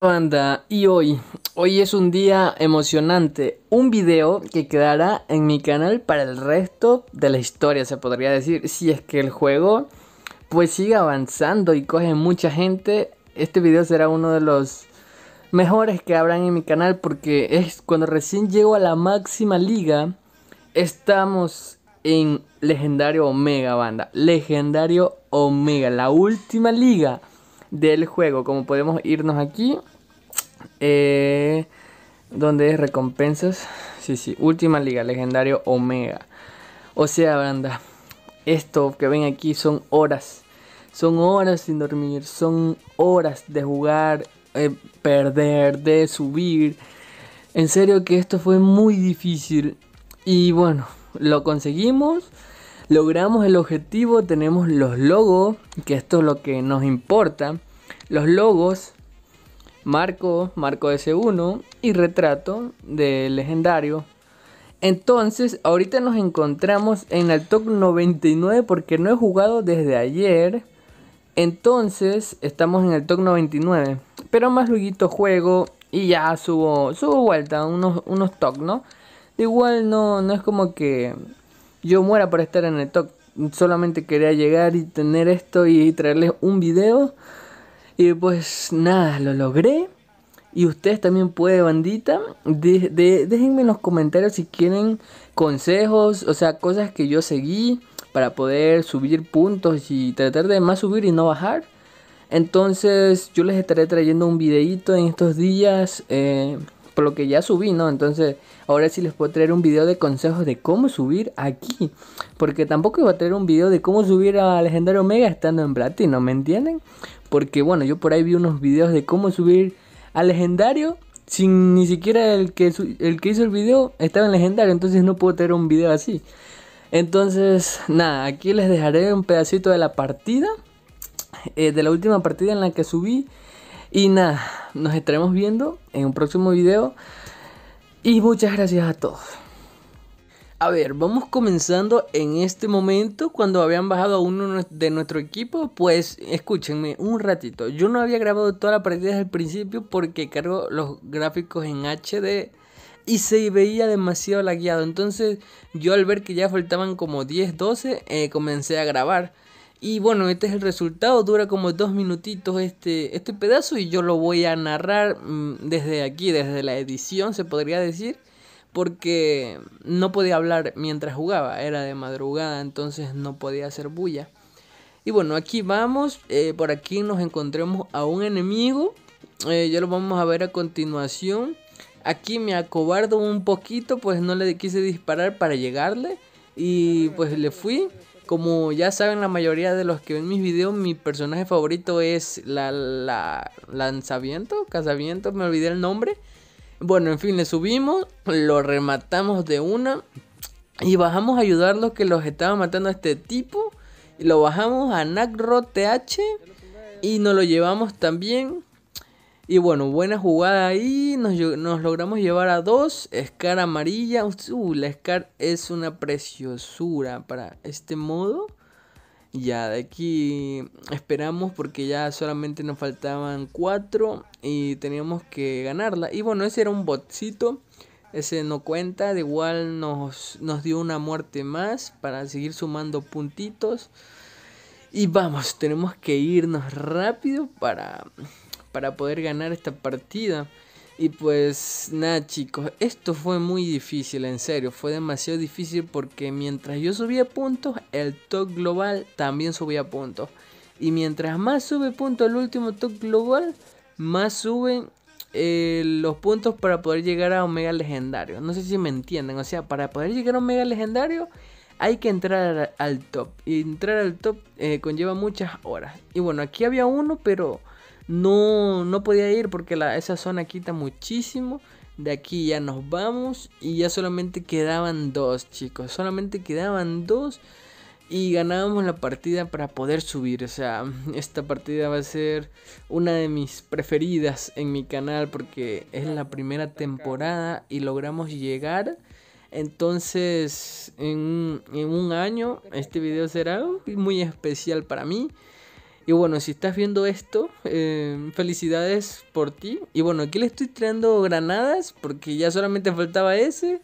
banda y hoy, hoy es un día emocionante, un video que quedará en mi canal para el resto de la historia se podría decir, si es que el juego pues sigue avanzando y coge mucha gente, este video será uno de los mejores que habrán en mi canal porque es cuando recién llego a la máxima liga, estamos en legendario Omega banda, legendario Omega, la última liga del juego. Como podemos irnos aquí. Eh, donde es recompensas. Sí, sí. Última liga, legendario Omega. O sea, banda. Esto que ven aquí son horas. Son horas sin dormir. Son horas de jugar, eh, perder, de subir. En serio que esto fue muy difícil. Y bueno, lo conseguimos. Logramos el objetivo, tenemos los logos, que esto es lo que nos importa. Los logos, marco, marco S1 y retrato del legendario. Entonces, ahorita nos encontramos en el top 99 porque no he jugado desde ayer. Entonces, estamos en el top 99. Pero más luego juego y ya subo, subo vuelta unos, unos top, ¿no? igual no, no es como que yo muera por estar en el top. Solamente quería llegar y tener esto y traerles un video. Y pues nada, lo logré. Y ustedes también pueden, bandita. De, déjenme en los comentarios si quieren consejos, o sea, cosas que yo seguí para poder subir puntos y tratar de más subir y no bajar. Entonces yo les estaré trayendo un videito en estos días. Eh, por lo que ya subí, ¿no? Entonces, ahora sí les puedo traer un video de consejos de cómo subir aquí. Porque tampoco iba a traer un video de cómo subir a Legendario Omega estando en platino, ¿me entienden? Porque bueno, yo por ahí vi unos videos de cómo subir a Legendario sin ni siquiera el que, el que hizo el video estaba en Legendario, entonces no puedo traer un video así. Entonces, nada, aquí les dejaré un pedacito de la partida, eh, de la última partida en la que subí. Y nada, nos estaremos viendo en un próximo video. Y muchas gracias a todos. A ver, vamos comenzando en este momento. Cuando habían bajado a uno de nuestro equipo, pues escúchenme un ratito. Yo no había grabado toda la partida desde el principio porque cargo los gráficos en HD y se veía demasiado lagueado. Entonces, yo al ver que ya faltaban como 10, 12, eh, comencé a grabar. Y bueno, este es el resultado, dura como dos minutitos este, este pedazo y yo lo voy a narrar mm, desde aquí, desde la edición se podría decir, porque no podía hablar mientras jugaba, era de madrugada, entonces no podía hacer bulla. Y bueno, aquí vamos, eh, por aquí nos encontremos a un enemigo, eh, ya lo vamos a ver a continuación. Aquí me acobardo un poquito, pues no le quise disparar para llegarle y pues le fui. Como ya saben la mayoría de los que ven mis videos, mi personaje favorito es la, la lanzaviento, me olvidé el nombre. Bueno, en fin, le subimos, lo rematamos de una y bajamos a los que los estaba matando a este tipo. Y lo bajamos a Nacro y nos lo llevamos también. Y bueno, buena jugada ahí. Nos, logramos llevar a dos. Scar amarilla. Uh, la Scar es una preciosura para este modo. Ya, de aquí esperamos porque ya solamente nos faltaban cuatro y teníamos que ganarla. Y bueno, ese era un botcito. Ese no cuenta. De igual nos, nos dio una muerte más para seguir sumando puntitos. Y vamos, tenemos que irnos rápido para para poder ganar esta partida. Y pues nada chicos, esto fue muy difícil, en serio, fue demasiado difícil porque mientras yo subía puntos, el top global también subía puntos. Y mientras más sube punto el último top global, más suben eh, los puntos para poder llegar a Omega Legendario. No sé si me entienden, o sea, para poder llegar a Omega Legendario hay que entrar al top. Y entrar al top eh, conlleva muchas horas. Y bueno, aquí había uno, pero no, no podía ir porque esa zona quita muchísimo. De aquí ya nos vamos y ya solamente quedaban dos, chicos. Solamente quedaban dos y ganábamos la partida para poder subir. O sea, esta partida va a ser una de mis preferidas en mi canal porque es la primera temporada y logramos llegar. Entonces, en, en un año, este video será muy especial para mí. Y bueno, si estás viendo esto, eh, felicidades por ti. Y bueno, aquí le estoy trayendo granadas porque ya solamente faltaba ese.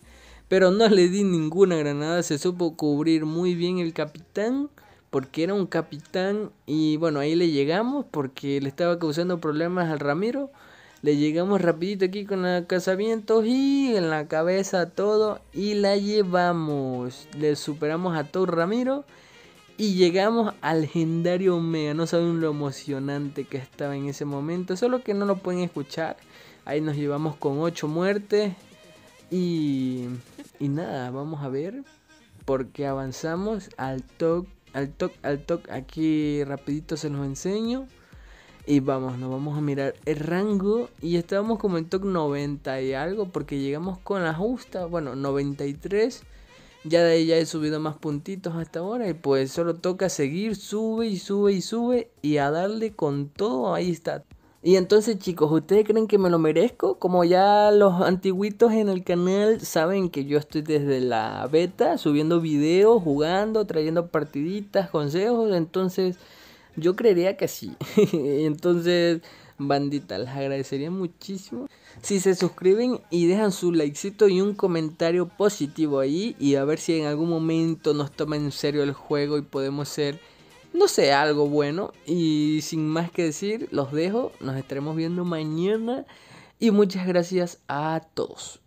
Pero no le di ninguna granada, se supo cubrir muy bien el capitán porque era un capitán y bueno, ahí le llegamos porque le estaba causando problemas al Ramiro. Le llegamos rapidito aquí con el casamientos y en la cabeza todo y la llevamos. Le superamos a todo Ramiro y llegamos al legendario Omega. No saben lo emocionante que estaba en ese momento. Solo que no lo pueden escuchar. Ahí nos llevamos con 8 muertes. Y, y nada, vamos a ver. Porque avanzamos al top, al top, al top Aquí rapidito se los enseño. Y vamos, nos vamos a mirar el rango. Y estábamos como en top 90 y algo. Porque llegamos con la justa. Bueno, 93. Ya de ahí ya he subido más puntitos hasta ahora y pues solo toca seguir, sube y sube y sube y a darle con todo, ahí está. Y entonces chicos, ¿ustedes creen que me lo merezco? Como ya los antiguitos en el canal saben que yo estoy desde la beta subiendo videos, jugando, trayendo partiditas, consejos, entonces yo creería que sí. entonces bandita, les agradecería muchísimo si se suscriben y dejan su likecito y un comentario positivo ahí y a ver si en algún momento nos toma en serio el juego y podemos ser, no sé, algo bueno. Y sin más que decir, los dejo, nos estaremos viendo mañana y muchas gracias a todos.